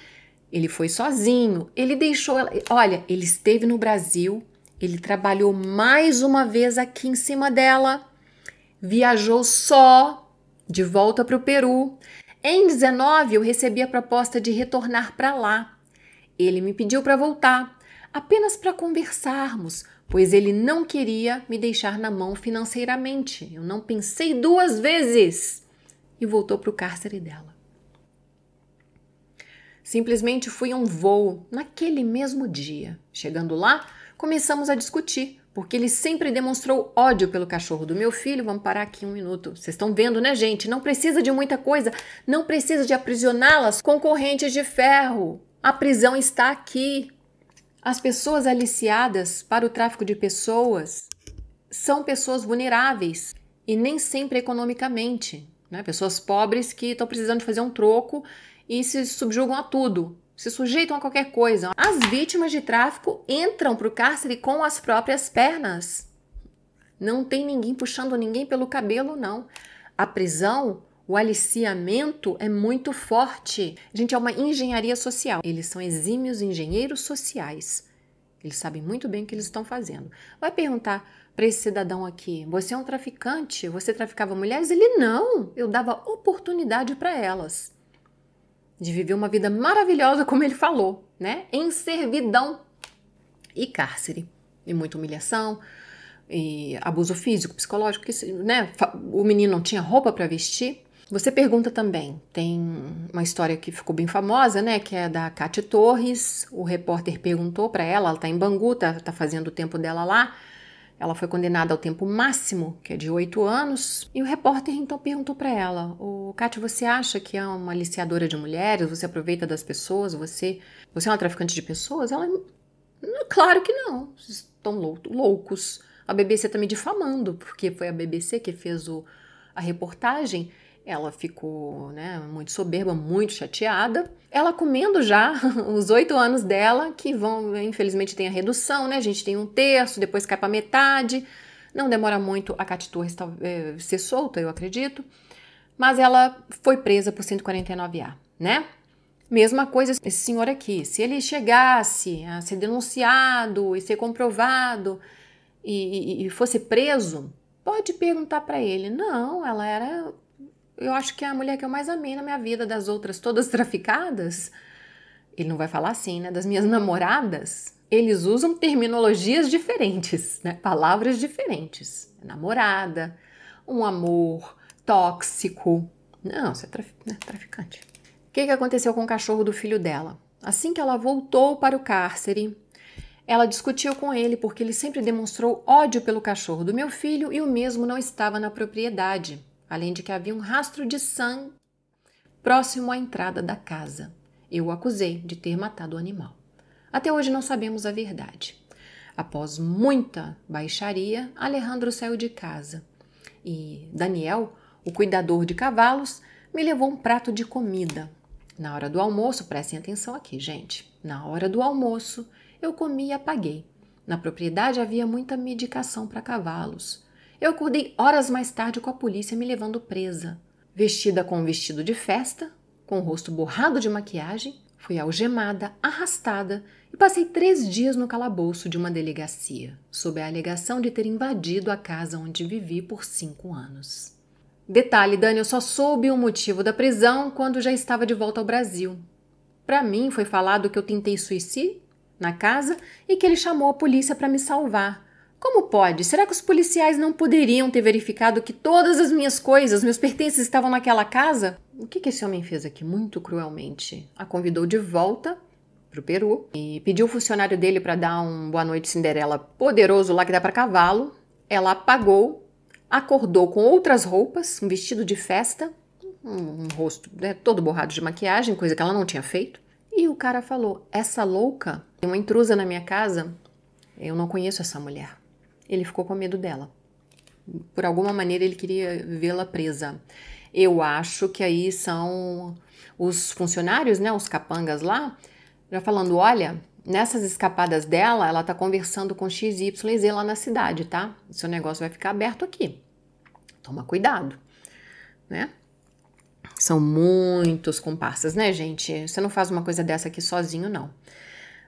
ele foi sozinho. Ele deixou ela. Olha, ele esteve no Brasil, ele trabalhou mais uma vez aqui em cima dela, viajou só de volta para o Peru. Em 19, eu recebi a proposta de retornar para lá. Ele me pediu para voltar, apenas para conversarmos, pois ele não queria me deixar na mão financeiramente. Eu não pensei duas vezes e voltou para o cárcere dela. Simplesmente fui um voo naquele mesmo dia. Chegando lá, começamos a discutir, porque ele sempre demonstrou ódio pelo cachorro do meu filho. Vamos parar aqui um minuto. Vocês estão vendo, né, gente? Não precisa de muita coisa, não precisa de aprisioná-las com correntes de ferro. A prisão está aqui. As pessoas aliciadas para o tráfico de pessoas são pessoas vulneráveis e nem sempre economicamente né? Pessoas pobres que estão precisando de fazer um troco e se subjugam a tudo, se sujeitam a qualquer coisa. As vítimas de tráfico entram para o cárcere com as próprias pernas. Não tem ninguém puxando ninguém pelo cabelo, não. A prisão, o aliciamento é muito forte. Gente, é uma engenharia social. Eles são exímios engenheiros sociais. Eles sabem muito bem o que eles estão fazendo. Vai perguntar, para esse cidadão aqui: Você é um traficante, você traficava mulheres? Ele não, eu dava oportunidade para elas de viver uma vida maravilhosa, como ele falou, né? Em servidão e cárcere, e muita humilhação, e abuso físico, psicológico, que, né? O menino não tinha roupa para vestir. Você pergunta também, tem uma história que ficou bem famosa, né, que é da Kate Torres. O repórter perguntou para ela, ela tá em Bangu, tá, tá fazendo o tempo dela lá. Ela foi condenada ao tempo máximo, que é de oito anos, e o repórter então perguntou para ela: "O Kate você acha que é uma aliciadora de mulheres? Você aproveita das pessoas? Você, você é uma traficante de pessoas?" Ela: "Claro que não. Vocês estão loucos. A BBC está me difamando, porque foi a BBC que fez o, a reportagem ela ficou né, muito soberba, muito chateada. Ela comendo já os oito anos dela, que vão, infelizmente, tem a redução, né? A gente tem um terço, depois cai para metade. Não demora muito a Cati Torres eh, ser solta, eu acredito. Mas ela foi presa por 149A, né? Mesma coisa esse senhor aqui. Se ele chegasse a ser denunciado e ser comprovado e, e, e fosse preso, pode perguntar para ele. Não, ela era eu acho que é a mulher que eu mais amei na minha vida, das outras todas traficadas. Ele não vai falar assim, né? Das minhas namoradas. Eles usam terminologias diferentes, né? Palavras diferentes. Namorada, um amor, tóxico. Não, você é né? traficante. O que, que aconteceu com o cachorro do filho dela? Assim que ela voltou para o cárcere, ela discutiu com ele porque ele sempre demonstrou ódio pelo cachorro do meu filho e o mesmo não estava na propriedade além de que havia um rastro de sangue próximo à entrada da casa. Eu o acusei de ter matado o animal. Até hoje não sabemos a verdade. Após muita baixaria, Alejandro saiu de casa e Daniel, o cuidador de cavalos, me levou um prato de comida. Na hora do almoço, prestem atenção aqui, gente. Na hora do almoço, eu comi e apaguei. Na propriedade havia muita medicação para cavalos. Eu acordei horas mais tarde com a polícia me levando presa. Vestida com um vestido de festa, com o rosto borrado de maquiagem, fui algemada, arrastada e passei três dias no calabouço de uma delegacia, sob a alegação de ter invadido a casa onde vivi por cinco anos. Detalhe, Dani, eu só soube o motivo da prisão quando já estava de volta ao Brasil. Para mim, foi falado que eu tentei suicídio na casa e que ele chamou a polícia para me salvar, como pode? Será que os policiais não poderiam ter verificado que todas as minhas coisas, meus pertences estavam naquela casa? O que, que esse homem fez aqui? Muito cruelmente. A convidou de volta para o Peru e pediu o funcionário dele para dar um boa noite Cinderela poderoso lá que dá para cavalo. Ela apagou, acordou com outras roupas, um vestido de festa, um, um rosto né, todo borrado de maquiagem, coisa que ela não tinha feito. E o cara falou: Essa louca tem uma intrusa na minha casa, eu não conheço essa mulher ele ficou com medo dela. Por alguma maneira ele queria vê-la presa. Eu acho que aí são os funcionários, né, os capangas lá, já falando, olha, nessas escapadas dela, ela tá conversando com X, Y Z lá na cidade, tá? seu negócio vai ficar aberto aqui. Toma cuidado, né? São muitos comparsas, né, gente? Você não faz uma coisa dessa aqui sozinho, não.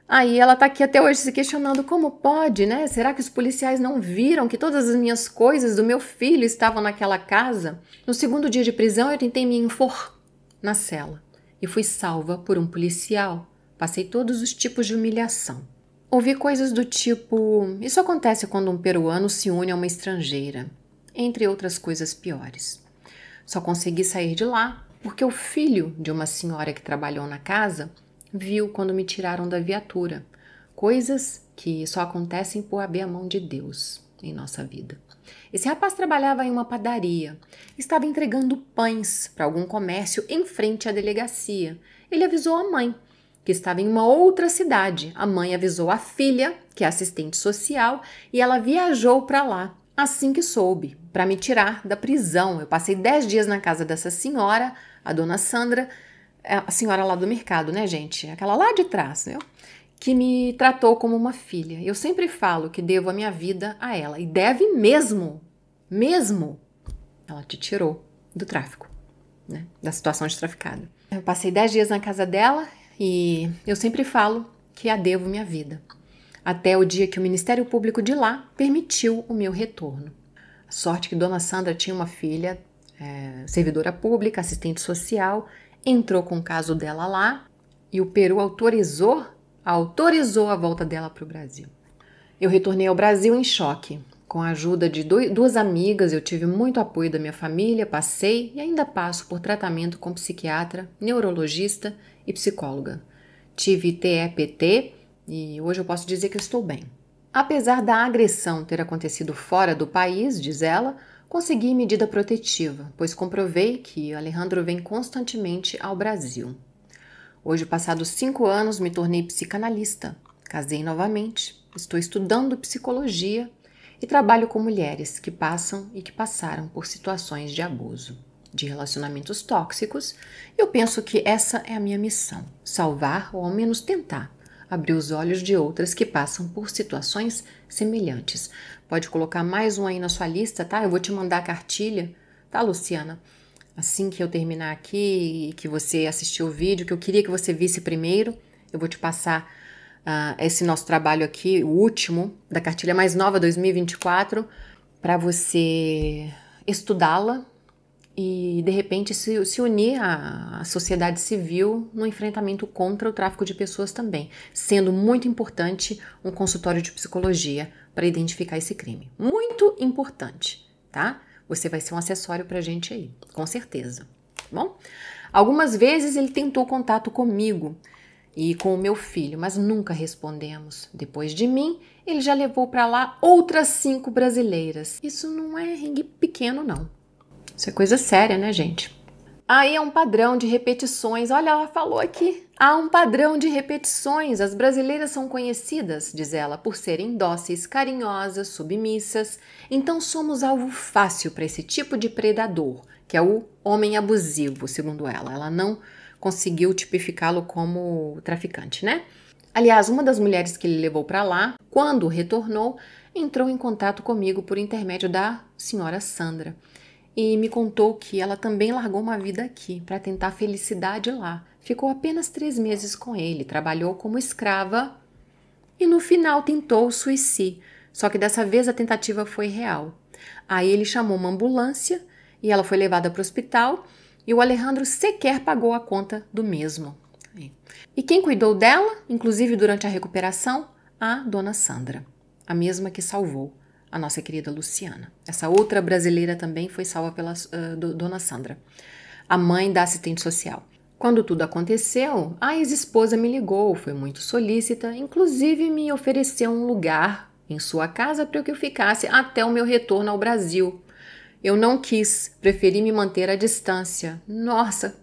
Aí ela está aqui até hoje se questionando como pode, né? Será que os policiais não viram que todas as minhas coisas do meu filho estavam naquela casa? No segundo dia de prisão, eu tentei me enforcar na cela e fui salva por um policial. Passei todos os tipos de humilhação. Ouvi coisas do tipo: Isso acontece quando um peruano se une a uma estrangeira, entre outras coisas piores. Só consegui sair de lá porque o filho de uma senhora que trabalhou na casa viu quando me tiraram da viatura. Coisas que só acontecem por abrir a mão de Deus em nossa vida. Esse rapaz trabalhava em uma padaria, estava entregando pães para algum comércio em frente à delegacia. Ele avisou a mãe, que estava em uma outra cidade. A mãe avisou a filha, que é assistente social, e ela viajou para lá assim que soube, para me tirar da prisão. Eu passei 10 dias na casa dessa senhora, a dona Sandra, é a senhora lá do mercado, né, gente? Aquela lá de trás, né? Que me tratou como uma filha. Eu sempre falo que devo a minha vida a ela. E deve mesmo. Mesmo. Ela te tirou do tráfico, né? Da situação de traficado. Eu passei 10 dias na casa dela e eu sempre falo que a devo minha vida. Até o dia que o Ministério Público de lá permitiu o meu retorno. A sorte que Dona Sandra tinha uma filha, é, servidora pública, assistente social, entrou com o caso dela lá e o Peru autorizou, autorizou a volta dela para o Brasil. Eu retornei ao Brasil em choque. Com a ajuda de dois, duas amigas, eu tive muito apoio da minha família, passei e ainda passo por tratamento com psiquiatra, neurologista e psicóloga. Tive TEPT e hoje eu posso dizer que eu estou bem. Apesar da agressão ter acontecido fora do país, diz ela, Consegui medida protetiva, pois comprovei que Alejandro vem constantemente ao Brasil. Hoje, passados cinco anos, me tornei psicanalista, casei novamente, estou estudando psicologia e trabalho com mulheres que passam e que passaram por situações de abuso, de relacionamentos tóxicos. Eu penso que essa é a minha missão: salvar ou ao menos tentar abrir os olhos de outras que passam por situações semelhantes. Pode colocar mais um aí na sua lista, tá? Eu vou te mandar a cartilha, tá, Luciana? Assim que eu terminar aqui e que você assistiu o vídeo, que eu queria que você visse primeiro, eu vou te passar uh, esse nosso trabalho aqui, o último, da cartilha mais nova 2024, para você estudá-la e de repente se, se unir à, à sociedade civil no enfrentamento contra o tráfico de pessoas também, sendo muito importante um consultório de psicologia para identificar esse crime. Muito importante, tá? Você vai ser um acessório para a gente aí, com certeza. Tá bom, algumas vezes ele tentou contato comigo e com o meu filho, mas nunca respondemos. Depois de mim, ele já levou para lá outras cinco brasileiras. Isso não é ringue pequeno, não. Isso é coisa séria, né, gente? Aí é um padrão de repetições. Olha, ela falou aqui. Há um padrão de repetições. As brasileiras são conhecidas, diz ela, por serem dóceis, carinhosas, submissas. Então somos alvo fácil para esse tipo de predador, que é o homem abusivo, segundo ela. Ela não conseguiu tipificá-lo como traficante, né? Aliás, uma das mulheres que ele levou para lá, quando retornou, entrou em contato comigo por intermédio da senhora Sandra e me contou que ela também largou uma vida aqui para tentar felicidade lá. Ficou apenas três meses com ele, trabalhou como escrava e no final tentou o suicídio. Só que dessa vez a tentativa foi real. Aí ele chamou uma ambulância e ela foi levada para o hospital e o Alejandro sequer pagou a conta do mesmo. E quem cuidou dela, inclusive durante a recuperação? A dona Sandra, a mesma que salvou a nossa querida Luciana. Essa outra brasileira também foi salva pela uh, do, dona Sandra, a mãe da assistente social. Quando tudo aconteceu, a ex-esposa me ligou, foi muito solícita, inclusive me ofereceu um lugar em sua casa para que eu ficasse até o meu retorno ao Brasil. Eu não quis, preferi me manter à distância. Nossa,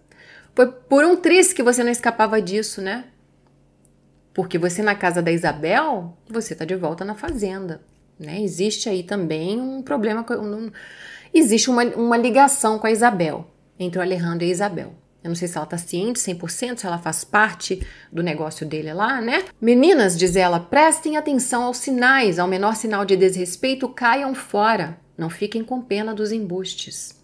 foi por um triste que você não escapava disso, né? Porque você na casa da Isabel, você tá de volta na fazenda. Né? Existe aí também um problema, um, existe uma, uma ligação com a Isabel, entre o Alejandro e a Isabel. Eu não sei se ela tá ciente 100%, se ela faz parte do negócio dele lá, né? Meninas, diz ela, prestem atenção aos sinais, ao menor sinal de desrespeito, caiam fora. Não fiquem com pena dos embustes.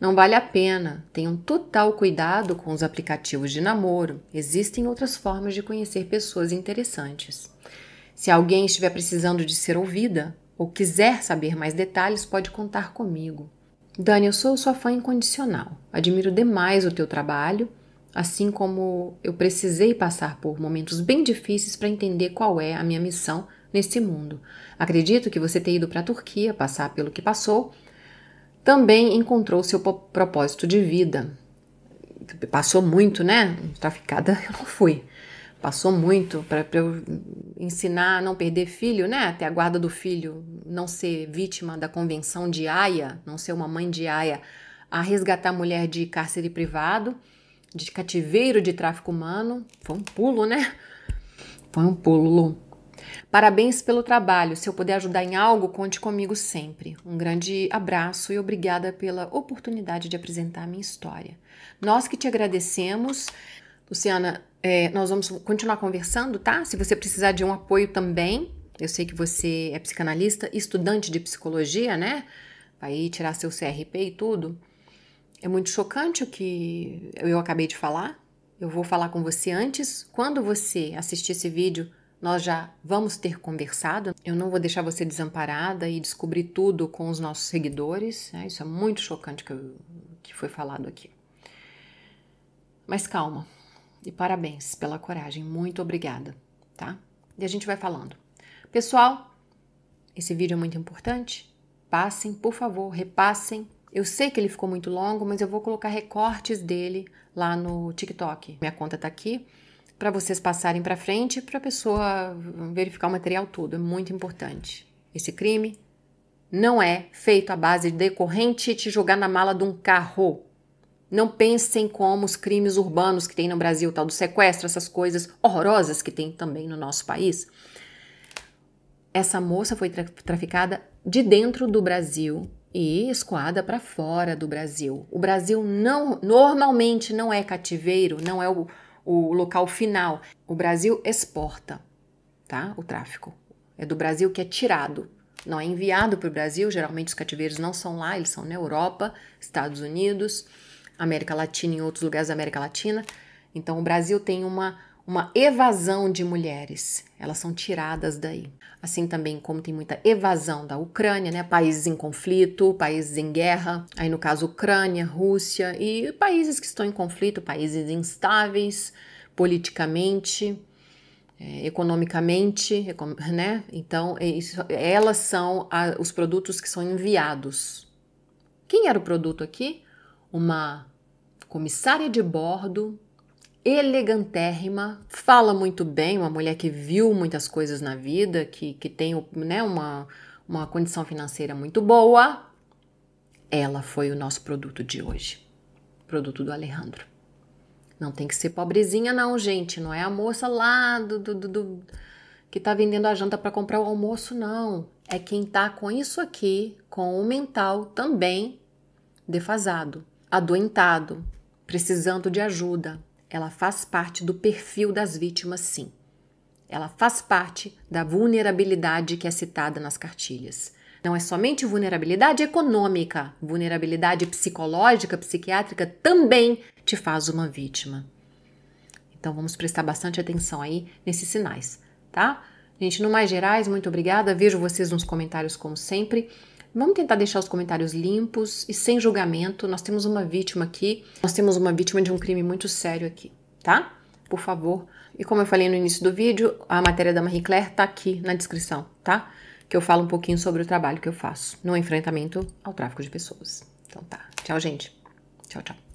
Não vale a pena. Tenham total cuidado com os aplicativos de namoro. Existem outras formas de conhecer pessoas interessantes. Se alguém estiver precisando de ser ouvida ou quiser saber mais detalhes, pode contar comigo. Dani, eu sou sua fã incondicional. Admiro demais o teu trabalho, assim como eu precisei passar por momentos bem difíceis para entender qual é a minha missão nesse mundo. Acredito que você ter ido para a Turquia, passar pelo que passou, também encontrou seu propósito de vida. Passou muito, né? Traficada eu não fui passou muito para eu ensinar a não perder filho, né? Até a guarda do filho, não ser vítima da convenção de aia, não ser uma mãe de aia, a resgatar a mulher de cárcere privado, de cativeiro de tráfico humano. Foi um pulo, né? Foi um pulo, Lu. Parabéns pelo trabalho. Se eu puder ajudar em algo, conte comigo sempre. Um grande abraço e obrigada pela oportunidade de apresentar a minha história. Nós que te agradecemos. Luciana, é, nós vamos continuar conversando, tá? Se você precisar de um apoio também, eu sei que você é psicanalista, estudante de psicologia, né? Vai tirar seu CRP e tudo. É muito chocante o que eu acabei de falar. Eu vou falar com você antes. Quando você assistir esse vídeo, nós já vamos ter conversado. Eu não vou deixar você desamparada e descobrir tudo com os nossos seguidores. Né? Isso é muito chocante que, eu, que foi falado aqui. Mas calma, e parabéns pela coragem, muito obrigada, tá? E a gente vai falando. Pessoal, esse vídeo é muito importante. Passem, por favor, repassem. Eu sei que ele ficou muito longo, mas eu vou colocar recortes dele lá no TikTok. Minha conta tá aqui para vocês passarem para frente para a pessoa verificar o material todo. É muito importante. Esse crime não é feito à base de corrente te jogar na mala de um carro. Não pensem como os crimes urbanos que tem no Brasil, tal do sequestro, essas coisas horrorosas que tem também no nosso país. Essa moça foi tra traficada de dentro do Brasil e escoada para fora do Brasil. O Brasil não normalmente não é cativeiro, não é o, o local final. O Brasil exporta, tá? O tráfico é do Brasil que é tirado não é enviado para o Brasil, geralmente os cativeiros não são lá, eles são na Europa, Estados Unidos. América Latina, e em outros lugares da América Latina. Então, o Brasil tem uma, uma evasão de mulheres, elas são tiradas daí. Assim também como tem muita evasão da Ucrânia, né? Países em conflito, países em guerra, aí no caso Ucrânia, Rússia e países que estão em conflito, países instáveis politicamente, é, economicamente, né? Então, é isso, elas são a, os produtos que são enviados. Quem era o produto aqui? uma comissária de bordo, elegantérrima, fala muito bem, uma mulher que viu muitas coisas na vida, que, que tem né, uma, uma condição financeira muito boa. Ela foi o nosso produto de hoje, produto do Alejandro. Não tem que ser pobrezinha, não, gente. Não é a moça lá do, do, do, do que tá vendendo a janta para comprar o almoço, não. É quem tá com isso aqui, com o mental também defasado adoentado, precisando de ajuda. Ela faz parte do perfil das vítimas, sim. Ela faz parte da vulnerabilidade que é citada nas cartilhas. Não é somente vulnerabilidade econômica, vulnerabilidade psicológica, psiquiátrica também te faz uma vítima. Então vamos prestar bastante atenção aí nesses sinais, tá? Gente, no mais gerais, muito obrigada. Vejo vocês nos comentários como sempre. Vamos tentar deixar os comentários limpos e sem julgamento. Nós temos uma vítima aqui, nós temos uma vítima de um crime muito sério aqui, tá? Por favor. E como eu falei no início do vídeo, a matéria da Marie Claire tá aqui na descrição, tá? Que eu falo um pouquinho sobre o trabalho que eu faço no enfrentamento ao tráfico de pessoas. Então tá. Tchau, gente. Tchau, tchau.